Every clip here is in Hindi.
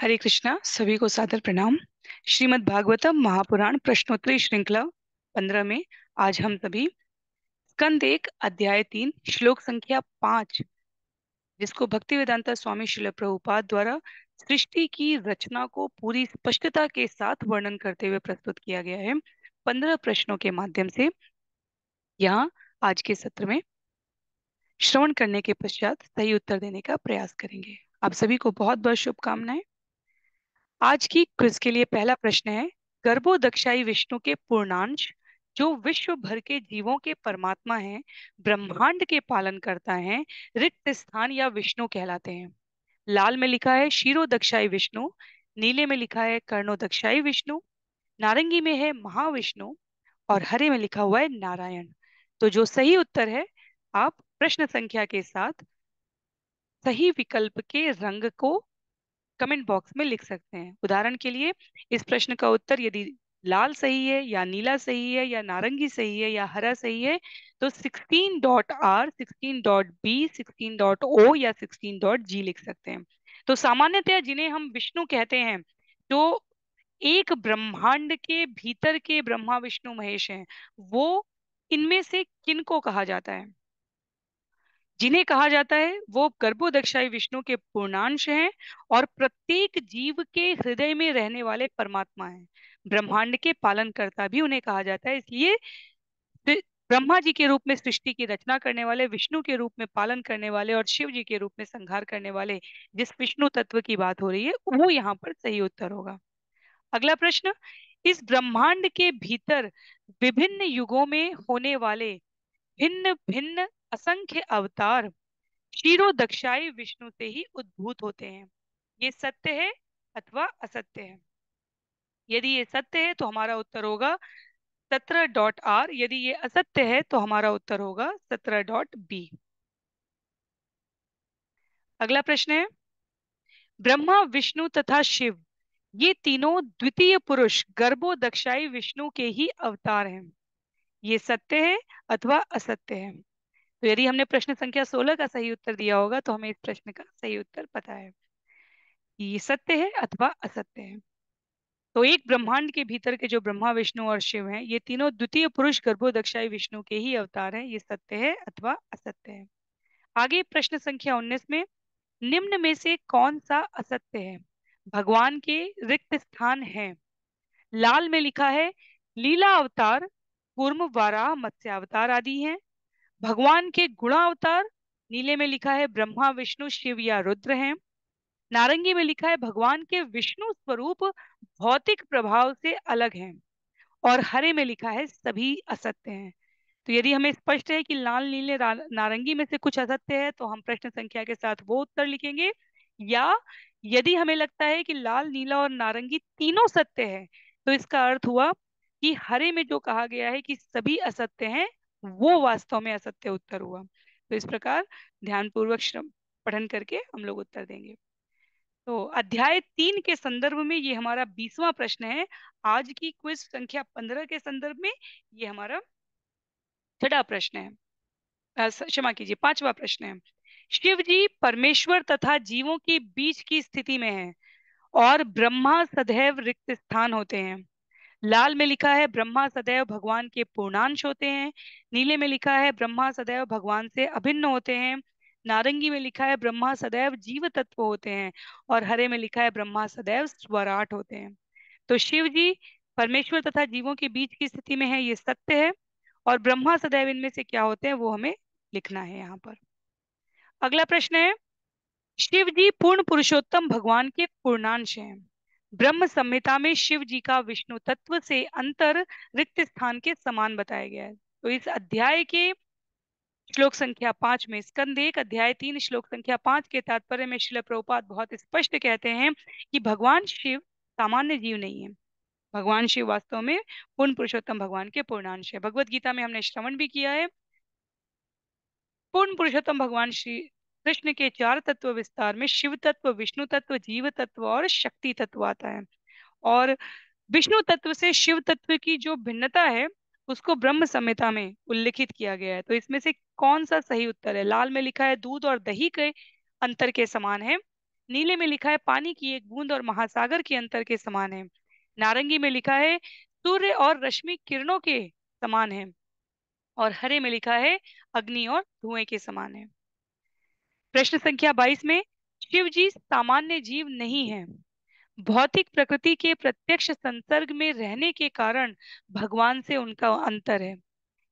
हरे कृष्णा सभी को सादर प्रणाम श्रीमद् भागवतम महापुराण प्रश्नोत्तरी श्रृंखला पंद्रह में आज हम सभी स्कंद एक अध्याय तीन श्लोक संख्या पांच जिसको भक्ति वेदांता स्वामी शिल प्रभुपाद द्वारा सृष्टि की रचना को पूरी स्पष्टता के साथ वर्णन करते हुए प्रस्तुत किया गया है पंद्रह प्रश्नों के माध्यम से यहाँ आज के सत्र में श्रवण करने के पश्चात सही उत्तर देने का प्रयास करेंगे आप सभी को बहुत बहुत शुभकामनाएं आज की क्विज के लिए पहला प्रश्न है गर्भोदक्षाई विष्णु के पूर्णांश जो विश्व भर के जीवों के परमात्मा हैं ब्रह्मांड के पालन करता है रिक्त स्थान या विष्णु कहलाते हैं लाल में लिखा है शीरो दक्षाई विष्णु नीले में लिखा है कर्णोदक्षाई विष्णु नारंगी में है महाविष्णु और हरे में लिखा हुआ है नारायण तो जो सही उत्तर है आप प्रश्न संख्या के साथ सही विकल्प के रंग को कमेंट बॉक्स में लिख सकते हैं उदाहरण के लिए इस प्रश्न का उत्तर यदि लाल सही है या नीला सही है या नारंगी सही है या हरा सही है तो sixteen dot R sixteen dot B sixteen dot O या सिक्सटीन डॉट जी लिख सकते हैं तो सामान्यतया जिन्हें हम विष्णु कहते हैं जो एक ब्रह्मांड के भीतर के ब्रह्मा विष्णु महेश हैं वो इनमें से किन को कहा जाता है जिन्हें कहा जाता है वो गर्भोदक्षाई विष्णु के पूर्णांश हैं और प्रत्येक जीव के हृदय में रहने वाले परमात्मा हैं ब्रह्मांड के पालन करता भी उन्हें कहा जाता है इसलिए ब्रह्मा जी के रूप में सृष्टि की रचना करने वाले विष्णु के रूप में पालन करने वाले और शिव जी के रूप में संहार करने वाले जिस विष्णु तत्व की बात हो रही है वो यहाँ पर सही उत्तर होगा अगला प्रश्न इस ब्रह्मांड के भीतर विभिन्न युगों में होने वाले भिन्न भिन्न असंख्य अवतार शीरो दक्षाई विष्णु से ही उद्भूत होते हैं ये सत्य है अथवा असत्य है यदि ये सत्य है तो हमारा उत्तर होगा सत्रह डॉट आर यदि ये असत्य है तो हमारा उत्तर होगा सत्रह डॉट बी अगला प्रश्न है ब्रह्मा विष्णु तथा शिव ये तीनों द्वितीय पुरुष गर्भो दक्षाई विष्णु के ही अवतार हैं ये सत्य है अथवा असत्य है तो यदि हमने प्रश्न संख्या सोलह का सही उत्तर दिया होगा तो हमें इस प्रश्न का सही उत्तर पता है ये सत्य है अथवा असत्य है तो एक ब्रह्मांड के भीतर के जो ब्रह्मा विष्णु और शिव हैं ये तीनों द्वितीय पुरुष गर्भोदक्षाई विष्णु के ही अवतार हैं ये सत्य है अथवा असत्य है आगे प्रश्न संख्या उन्नीस में निम्न में से कौन सा असत्य है भगवान के रिक्त स्थान है लाल में लिखा है लीला अवतार कूर्म मत्स्य अवतार आदि हैं भगवान के गुणावतार नीले में लिखा है ब्रह्मा विष्णु शिव या रुद्र हैं नारंगी में लिखा है भगवान के विष्णु स्वरूप भौतिक प्रभाव से अलग हैं और हरे में लिखा है सभी असत्य हैं तो यदि हमें स्पष्ट है कि लाल नीले नारंगी में से कुछ असत्य है तो हम प्रश्न संख्या के साथ वो उत्तर लिखेंगे या यदि हमें लगता है कि लाल नीला और नारंगी तीनों सत्य है तो इसका अर्थ हुआ कि हरे में जो कहा गया है कि सभी असत्य हैं वो वास्तव में असत्य उत्तर हुआ तो इस प्रकार ध्यानपूर्वक श्रम पठन करके हम लोग उत्तर देंगे तो अध्याय तीन के संदर्भ में ये हमारा बीसवा प्रश्न है आज की क्विज संख्या पंद्रह के संदर्भ में ये हमारा छठा प्रश्न है क्षमा कीजिए पांचवा प्रश्न है शिव जी परमेश्वर तथा जीवों के बीच की स्थिति में है और ब्रह्मा सदैव रिक्त स्थान होते हैं लाल में लिखा है ब्रह्मा सदैव भगवान के पूर्णांश होते हैं नीले में लिखा है ब्रह्मा सदैव भगवान से अभिन्न होते हैं नारंगी में लिखा है ब्रह्मा सदैव जीव तत्व होते हैं और हरे में लिखा है ब्रह्मा सदैव स्वराट होते हैं तो शिव जी परमेश्वर तथा जीवों के बीच की स्थिति में है ये सत्य है और ब्रह्मा सदैव इनमें से क्या होते हैं वो हमें लिखना है यहाँ पर अगला प्रश्न है शिव जी पूर्ण पुरुषोत्तम भगवान के पूर्णांश हैं ब्रह्म संहिता में शिव जी का विष्णु तत्व से अंतर रिक्त स्थान के समान बताया गया है तो इस अध्याय के श्लोक संख्या पांच में स्कंद एक अध्याय तीन श्लोक संख्या पांच के तात्पर्य में शिल प्रभुपाद बहुत स्पष्ट कहते हैं कि भगवान शिव सामान्य जीव नहीं है भगवान शिव वास्तव में पूर्ण पुरुषोत्तम भगवान के पूर्णांश है भगवत गीता में हमने श्रवण भी किया है पूर्ण पुरुषोत्तम भगवान श्री कृष्ण के चार तत्व विस्तार में शिव तत्व विष्णु तत्व जीव तत्व और शक्ति तत्व आता है और विष्णु तत्व से शिव तत्व की जो भिन्नता है उसको ब्रह्म संहिता में उल्लेखित किया गया है तो इसमें से कौन सा सही उत्तर है लाल में लिखा है दूध और दही के अंतर के समान है नीले में लिखा है पानी की एक बूंद और महासागर के अंतर के समान है नारंगी में लिखा है सूर्य और रश्मि किरणों के समान है और हरे में लिखा है अग्नि और धुएं के समान है प्रश्न संख्या बाईस में शिव जी सामान्य जीव नहीं है भौतिक प्रकृति के प्रत्यक्ष संसर्ग में रहने के कारण भगवान से उनका अंतर है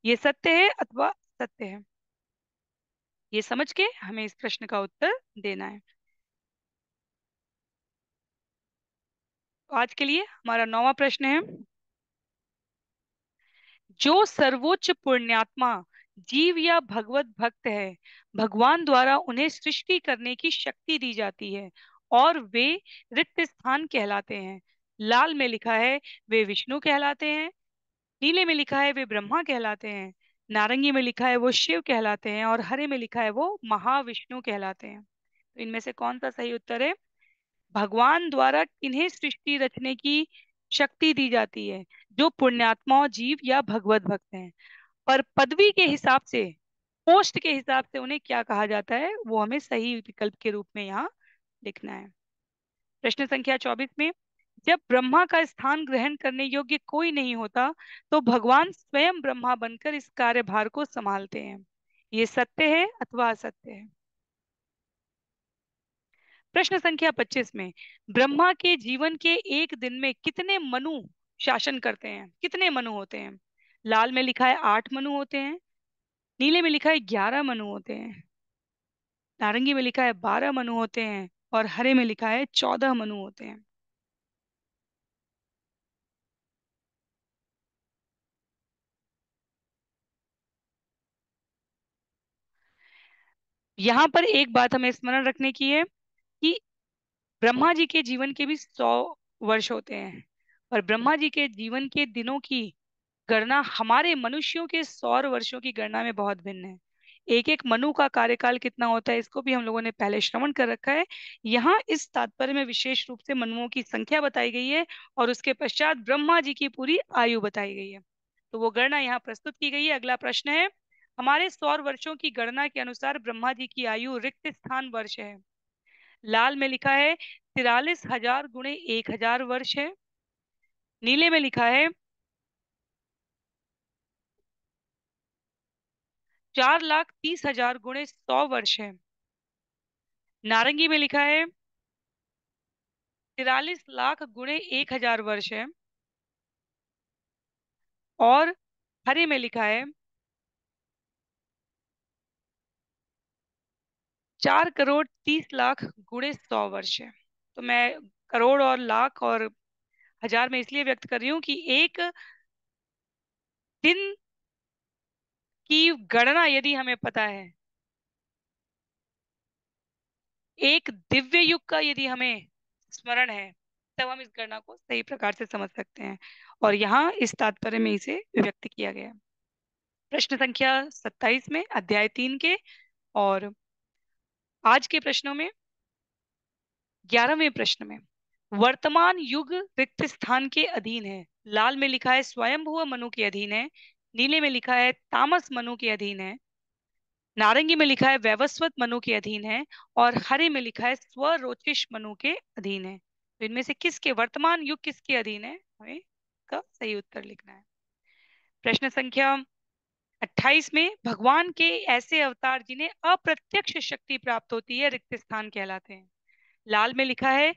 ये सत्य है अथवा सत्य है ये समझ के हमें इस प्रश्न का उत्तर देना है आज के लिए हमारा नौवा प्रश्न है जो सर्वोच्च पुण्यात्मा जीव या भगवत भक्त है भगवान द्वारा उन्हें सृष्टि करने की शक्ति दी जाती है और वे रिक्त स्थान कहलाते हैं लाल में लिखा है वे विष्णु कहलाते हैं नीले में लिखा है वे ब्रह्मा कहलाते हैं नारंगी में लिखा है वो शिव कहलाते हैं और हरे में लिखा है वो महाविष्णु कहलाते हैं तो इनमें से कौन सा सही उत्तर है भगवान द्वारा किन्हें सृष्टि रचने की शक्ति दी जाती है जो पुण्यात्मा जीव या भगवत भक्त हैं पर पदवी के हिसाब से पोस्ट के हिसाब से उन्हें क्या कहा जाता है वो हमें सही विकल्प के रूप में यहाँ लिखना है प्रश्न संख्या चौबीस में जब ब्रह्मा का स्थान ग्रहण करने योग्य कोई नहीं होता तो भगवान स्वयं ब्रह्मा बनकर इस कार्यभार को संभालते हैं ये सत्य है अथवा असत्य है प्रश्न संख्या 25 में ब्रह्मा के जीवन के एक दिन में कितने मनु शासन करते हैं कितने मनु होते हैं लाल में लिखा है आठ मनु होते हैं नीले में लिखा है ग्यारह मनु होते हैं नारंगी में लिखा है बारह मनु होते हैं और हरे में लिखा है चौदह मनु होते हैं यहां पर एक बात हमें स्मरण रखने की है कि ब्रह्मा जी के जीवन के भी सौ वर्ष होते हैं और ब्रह्मा जी के जीवन के दिनों की गणना हमारे मनुष्यों के सौर वर्षों की गणना में बहुत भिन्न है एक एक मनु का कार्यकाल कितना होता है इसको भी हम लोगों ने पहले श्रवण कर रखा है यहाँ इस तात्पर्य में विशेष रूप से मनुओं की संख्या बताई गई है और उसके पश्चात ब्रह्मा जी की पूरी आयु बताई गई है तो वो गणना यहाँ प्रस्तुत की गई है अगला प्रश्न है हमारे सौर वर्षों की गणना के अनुसार ब्रह्मा जी की आयु रिक्त स्थान वर्ष है लाल में लिखा है तिरालीस हजार गुणे एक हजार वर्ष है नीले में लिखा है चार लाख तीस हजार गुणे सौ वर्ष है नारंगी में लिखा है तिरालीस लाख गुणे एक हजार वर्ष है और हरे में लिखा है चार करोड़ तीस लाख गुणे सौ वर्ष है तो मैं करोड़ और लाख और हजार में इसलिए व्यक्त कर रही हूं कि एक दिन की गणना यदि हमें पता है एक दिव्य युग का यदि हमें स्मरण है तब हम इस गणना को सही प्रकार से समझ सकते हैं और यहाँ इस तात्पर्य में इसे व्यक्त किया गया प्रश्न संख्या सत्ताईस में अध्याय तीन के और आज के प्रश्नों में ग्यारहवें प्रश्न में वर्तमान युग रिक्त स्थान के अधीन है लाल में लिखा है स्वयं हुआ मनु के अधीन है नीले में लिखा है तामस मनु के अधीन है नारंगी में लिखा है व्यवस्वत मनु के अधीन है और हरे में लिखा है स्वरोचिश मनु के अधीन है तो इनमें से किसके वर्तमान युग किसके अधीन है हमें का सही उत्तर लिखना है प्रश्न संख्या 28 में भगवान के ऐसे अवतार जिन्हें अप्रत्यक्ष शक्ति प्राप्त होती है रिक्त स्थान कहलाते हैं लाल में लिखा है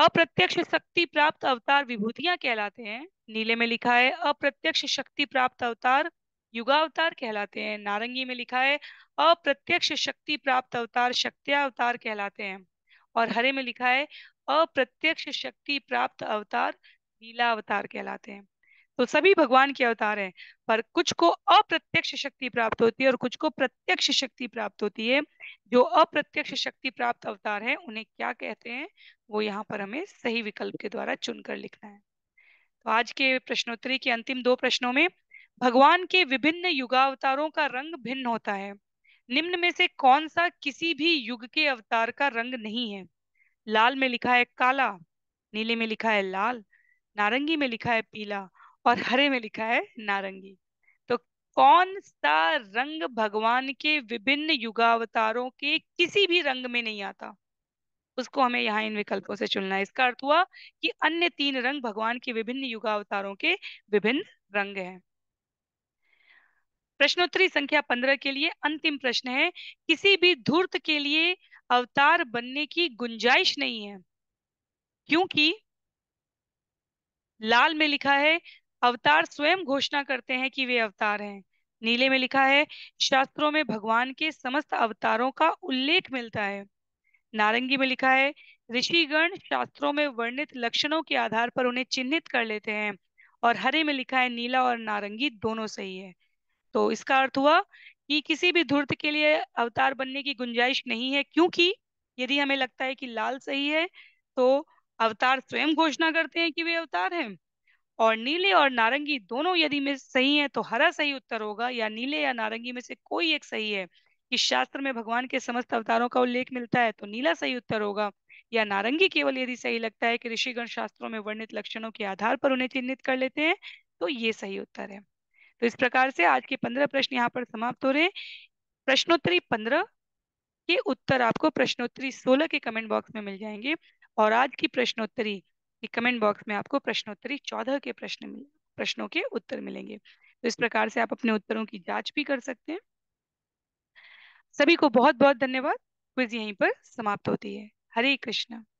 अप्रत्यक्ष शक्ति प्राप्त अवतार हम्म। विभूतियां कहलाते हैं नीले में लिखा है अप्रत्यक्ष शक्ति प्राप्त अवतार युगावतार कहलाते हैं नारंगी में लिखा है अप्रत्यक्ष शक्ति प्राप्त अवतार शक्तिया अवतार कहलाते हैं और हरे में लिखा है अप्रत्यक्ष शक्ति प्राप्त अवतार नीला अवतार कहलाते हैं तो सभी भगवान के अवतार हैं पर कुछ को अप्रत्यक्ष शक्ति प्राप्त होती है और कुछ को प्रत्यक्ष शक्ति प्राप्त होती है जो अप्रत्यक्ष शक्ति प्राप्त अवतार है उन्हें क्या कहते हैं वो यहाँ पर हमें सही विकल्प के द्वारा चुनकर लिखना है तो आज के प्रश्नोत्तरी के अंतिम दो प्रश्नों में भगवान के विभिन्न युगावतारों का रंग भिन्न होता है निम्न में से कौन सा किसी भी युग के अवतार का रंग नहीं है लाल में लिखा है काला नीले में लिखा है लाल नारंगी में लिखा है पीला और हरे में लिखा है नारंगी तो कौन सा रंग भगवान के विभिन्न युगावतारों के किसी भी रंग में नहीं आता उसको हमें यहाँ इन विकल्पों से चुनना है इसका अर्थ हुआ कि अन्य तीन रंग भगवान के विभिन्न युगावतारों के विभिन्न रंग हैं प्रश्नोत्तरी संख्या पंद्रह के लिए अंतिम प्रश्न है किसी भी धूर्त के लिए अवतार बनने की गुंजाइश नहीं है क्योंकि लाल में लिखा है अवतार स्वयं घोषणा करते हैं कि वे अवतार हैं नीले में लिखा है शास्त्रों में भगवान के समस्त अवतारों का उल्लेख मिलता है नारंगी में लिखा है ऋषिगण शास्त्रों में वर्णित लक्षणों के आधार पर उन्हें चिन्हित कर लेते हैं और हरे में लिखा है नीला और नारंगी दोनों सही है तो इसका अर्थ हुआ कि किसी भी धूर्त के लिए अवतार बनने की गुंजाइश नहीं है क्योंकि यदि हमें लगता है कि लाल सही है तो अवतार स्वयं घोषणा करते हैं कि वे अवतार हैं और नीले और नारंगी दोनों यदि में सही है तो हरा सही उत्तर होगा या नीले या नारंगी में से कोई एक सही है कि शास्त्र में भगवान के समस्त अवतारों का उल्लेख मिलता है तो नीला सही उत्तर होगा या नारंगी केवल यदि सही लगता है कि ऋषिगण शास्त्रों में वर्णित लक्षणों के आधार पर उन्हें चिन्हित कर लेते हैं तो ये सही उत्तर है तो इस प्रकार से आज के पंद्रह प्रश्न यहाँ पर समाप्त हो रहे प्रश्नोत्तरी पंद्रह के उत्तर आपको प्रश्नोत्तरी सोलह के कमेंट बॉक्स में मिल जाएंगे और आज की प्रश्नोत्तरी कि कमेंट बॉक्स में आपको प्रश्नोत्तरी चौदह के प्रश्न मिले प्रश्नों के उत्तर मिलेंगे तो इस प्रकार से आप अपने उत्तरों की जांच भी कर सकते हैं सभी को बहुत बहुत धन्यवाद क्विज यहीं पर समाप्त होती है हरे कृष्णा